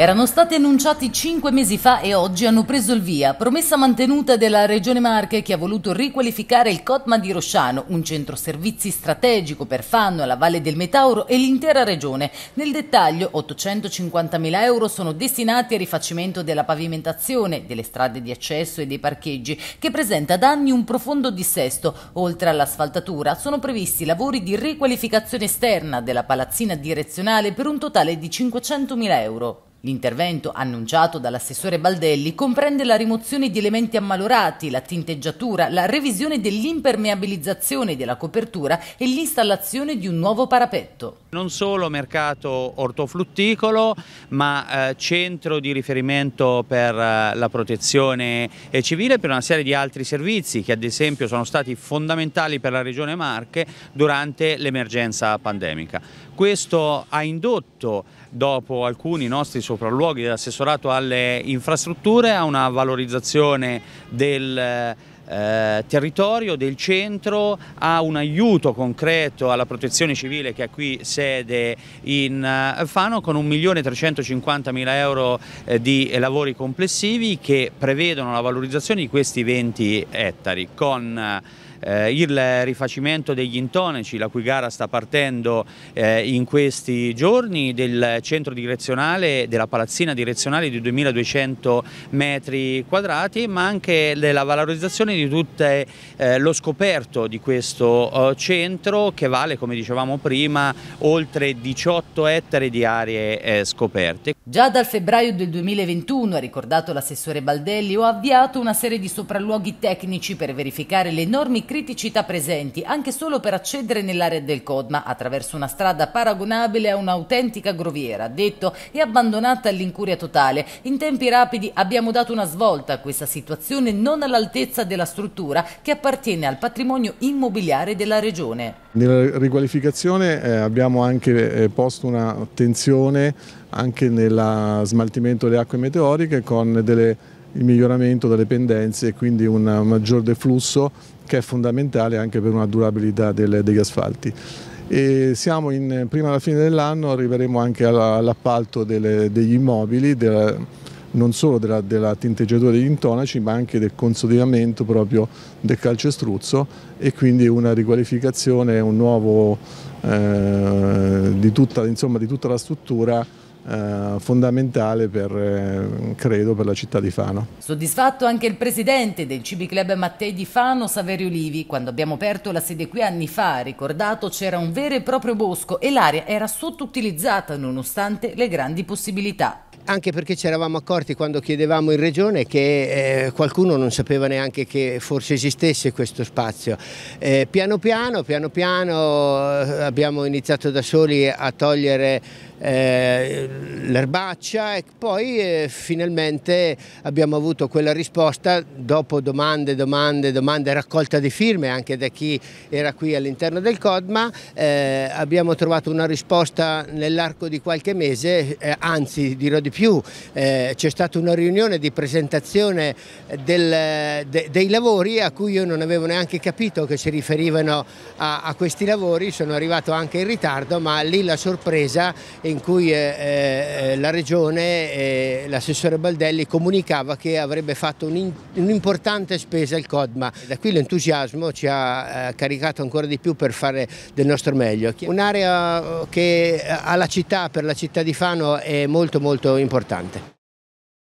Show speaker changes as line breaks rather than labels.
Erano stati annunciati cinque mesi fa e oggi hanno preso il via. Promessa mantenuta della Regione Marche che ha voluto riqualificare il Cotma di Rosciano, un centro servizi strategico per Fanno, la Valle del Metauro e l'intera regione. Nel dettaglio 850.000 euro sono destinati al rifacimento della pavimentazione, delle strade di accesso e dei parcheggi, che presenta da anni un profondo dissesto. Oltre all'asfaltatura sono previsti lavori di riqualificazione esterna della palazzina direzionale per un totale di 500.000 euro. L'intervento annunciato dall'assessore Baldelli comprende la rimozione di elementi ammalorati, la tinteggiatura, la revisione dell'impermeabilizzazione della copertura e l'installazione di un nuovo parapetto.
Non solo mercato ortofrutticolo, ma eh, centro di riferimento per eh, la protezione eh, civile e per una serie di altri servizi che ad esempio sono stati fondamentali per la Regione Marche durante l'emergenza pandemica. Questo ha indotto, dopo alcuni nostri sopralluoghi dell'assessorato alle infrastrutture a una valorizzazione del eh, territorio, del centro, a un aiuto concreto alla protezione civile che ha qui sede in eh, Fano con 1.350.000 euro eh, di lavori complessivi che prevedono la valorizzazione di questi 20 ettari con eh, il rifacimento degli intoneci, la cui gara sta partendo eh, in questi giorni, del centro direzionale, della palazzina direzionale di 2200 metri quadrati, ma anche della valorizzazione di tutto eh, lo scoperto di questo eh, centro che vale, come dicevamo prima, oltre 18 ettari di aree eh, scoperte.
Già dal febbraio del 2021, ha ricordato l'assessore Baldelli, ho avviato una serie di sopralluoghi tecnici per verificare le enormi criticità presenti anche solo per accedere nell'area del Codma attraverso una strada paragonabile a un'autentica groviera, detto e abbandonata all'incuria totale. In tempi rapidi abbiamo dato una svolta a questa situazione non all'altezza della struttura che appartiene al patrimonio immobiliare della Regione.
Nella riqualificazione eh, abbiamo anche eh, posto un'attenzione anche nel smaltimento delle acque meteoriche con delle il miglioramento delle pendenze e quindi un maggior deflusso che è fondamentale anche per una durabilità del, degli asfalti. E siamo in, prima alla fine dell'anno, arriveremo anche all'appalto degli immobili, della, non solo della, della tinteggiatura degli intonaci ma anche del consolidamento proprio del calcestruzzo e quindi una riqualificazione, un nuovo eh, di, tutta, insomma, di tutta la struttura eh, fondamentale per, eh, credo, per la città di Fano.
Soddisfatto anche il presidente del Cibi Club Mattei di Fano, Saverio Livi. Quando abbiamo aperto la sede qui anni fa, ha ricordato, c'era un vero e proprio bosco e l'area era sottoutilizzata nonostante le grandi possibilità
anche perché ci eravamo accorti quando chiedevamo in regione che eh, qualcuno non sapeva neanche che forse esistesse questo spazio. Eh, piano piano, piano piano eh, abbiamo iniziato da soli a togliere eh, l'erbaccia e poi eh, finalmente abbiamo avuto quella risposta dopo domande, domande, domande, raccolta di firme anche da chi era qui all'interno del CODMA, eh, abbiamo trovato una risposta nell'arco di qualche mese, eh, anzi dirò di più, eh, c'è stata una riunione di presentazione del, de, dei lavori a cui io non avevo neanche capito che si riferivano a, a questi lavori, sono arrivato anche in ritardo ma lì la sorpresa è in cui eh, eh, eh, la regione, eh, l'assessore Baldelli, comunicava che avrebbe fatto un'importante spesa il Codma. Da qui l'entusiasmo ci ha eh, caricato ancora di più per fare del nostro meglio. Un'area eh, che alla città, per la città di Fano, è molto molto importante.